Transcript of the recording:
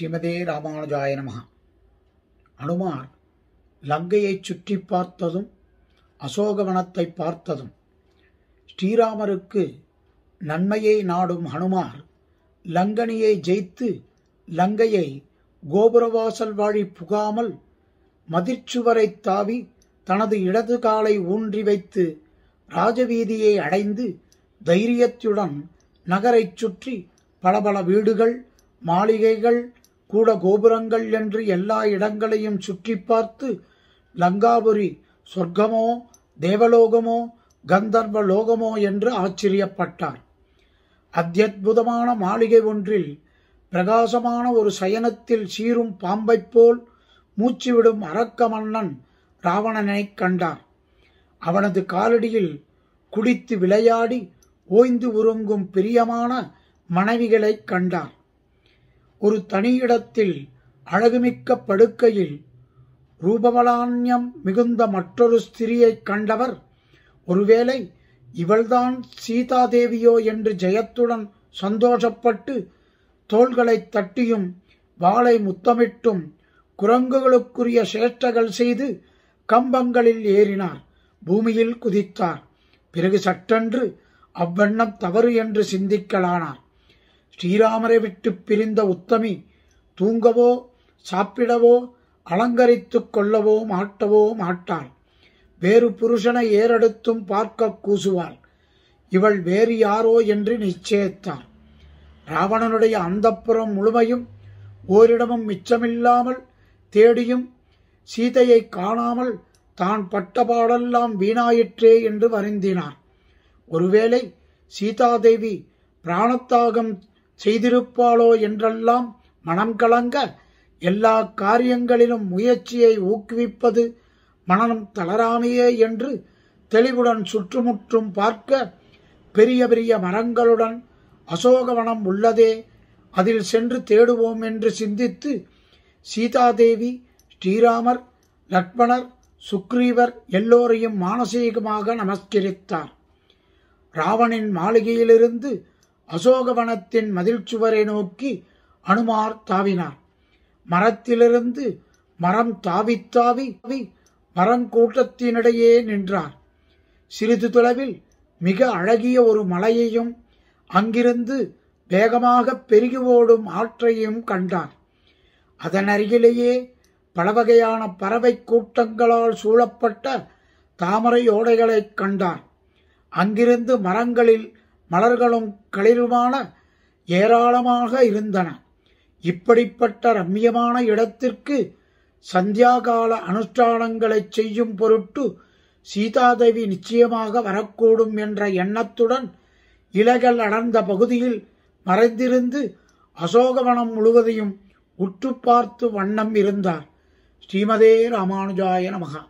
ஸ்ரீமதே ராமானுஜாய நம அனுமார் லங்கையை சுற்றி பார்த்ததும் அசோகவனத்தை பார்த்ததும் ஸ்ரீராமருக்கு நன்மையை நாடும் ஹனுமார் லங்கனியை ஜெயித்து லங்கையை கோபுரவாசல் வாழி புகாமல் மதிர்ச்சுவரை தாவி தனது இடது காலை ஊன்றி வைத்து ராஜவீதியை அடைந்து தைரியத்துடன் நகரைச் சுற்றி பல பல வீடுகள் மாளிகைகள் கூட கோபுரங்கள் என்று எல்லா இடங்களையும் சுற்றி பார்த்து லங்காபுரி சொர்க்கமோ தேவலோகமோ கந்தர்வ லோகமோ என்று ஆச்சரியப்பட்டார் அத்தியுதமான மாளிகை ஒன்றில் பிரகாசமான ஒரு சயனத்தில் சீரும் பாம்பைப் போல் மூச்சுவிடும் அரக்க மன்னன் ராவணனைக் கண்டார் அவனது காலடியில் குடித்து விளையாடி ஓய்ந்து உறங்கும் பிரியமான மனைவிகளை கண்டார் ஒரு தனியிடத்தில் அழகுமிக்க படுக்கையில் ரூபவலான்யம் மிகுந்த மற்றொரு ஸ்திரியைக் கண்டவர் ஒருவேளை இவள்தான் சீதாதேவியோ என்று ஜெயத்துடன் சந்தோஷப்பட்டு தோள்களை தட்டியும் வாளை முத்தமிட்டும் குரங்குகளுக்குரிய சேஷ்டகள் செய்து கம்பங்களில் ஏறினார் பூமியில் குதித்தார் பிறகு சட்டென்று அவ்வண்ணம் தவறு என்று சிந்திக்கலானார் ஸ்ரீராமரை விட்டு பிரிந்த உத்தமி தூங்கவோ சாப்பிடவோ அலங்கரித்துக் கொள்ளவோ மாட்டவோ மாட்டாள் வேறு புருஷனை ஏறெடுத்தும் பார்க்க கூசுவாள் இவள் வேறு யாரோ என்று நிச்சயித்தார் ராவணனுடைய அந்தப்புறம் முழுமையும் ஓரிடமும் மிச்சமில்லாமல் தேடியும் சீதையை காணாமல் தான் பட்டபாடெல்லாம் வீணாயிற்றே என்று வருந்தினார் ஒருவேளை சீதாதேவி பிராணத்தாகம் செய்திருப்பாளோ என்றெல்லாம் மனம் கலங்க எல்லா காரியங்களிலும் முயற்சியை ஊக்குவிப்பது மனம் தளராமையே என்று தெளிவுடன் சுற்றுமுற்றும் பார்க்க பெரிய பெரிய மரங்களுடன் அசோகவனம் உள்ளதே அதில் சென்று தேடுவோம் என்று சிந்தித்து சீதாதேவி ஸ்ரீராமர் லக்மணர் சுக்ரீவர் எல்லோரையும் மானசீகமாக நமஸ்கரித்தார் ராவணின் மாளிகையிலிருந்து அசோகவனத்தின் மதில் சுவரை நோக்கி அனுமார் தாவினார் மரத்திலிருந்து மரம் தாவி தாவி மரம் கூட்டத்தினிடையே நின்றார் சிறிது தொலைவில் மிக அழகிய ஒரு மலையையும் அங்கிருந்து வேகமாக பெருகி ஓடும் ஆற்றையும் கண்டார் அதன் அருகிலேயே பலவகையான பறவை கூட்டங்களால் சூழப்பட்ட தாமரை ஓடைகளைக் கண்டார் அங்கிருந்து மரங்களில் மலர்களும் களிருமான ஏராளமாக இருந்தன இப்படிப்பட்ட ரம்மியமான இடத்திற்கு சந்தியாகால அனுஷ்டானங்களை செய்யும் பொருட்டு சீதாதேவி நிச்சயமாக வரக்கூடும் என்ற எண்ணத்துடன் இலைகள் அடர்ந்த பகுதியில் மறைந்திருந்து அசோகவனம் முழுவதையும் உற்று பார்த்து வண்ணம் இருந்தார் ஸ்ரீமதே ராமானுஜாய நமகா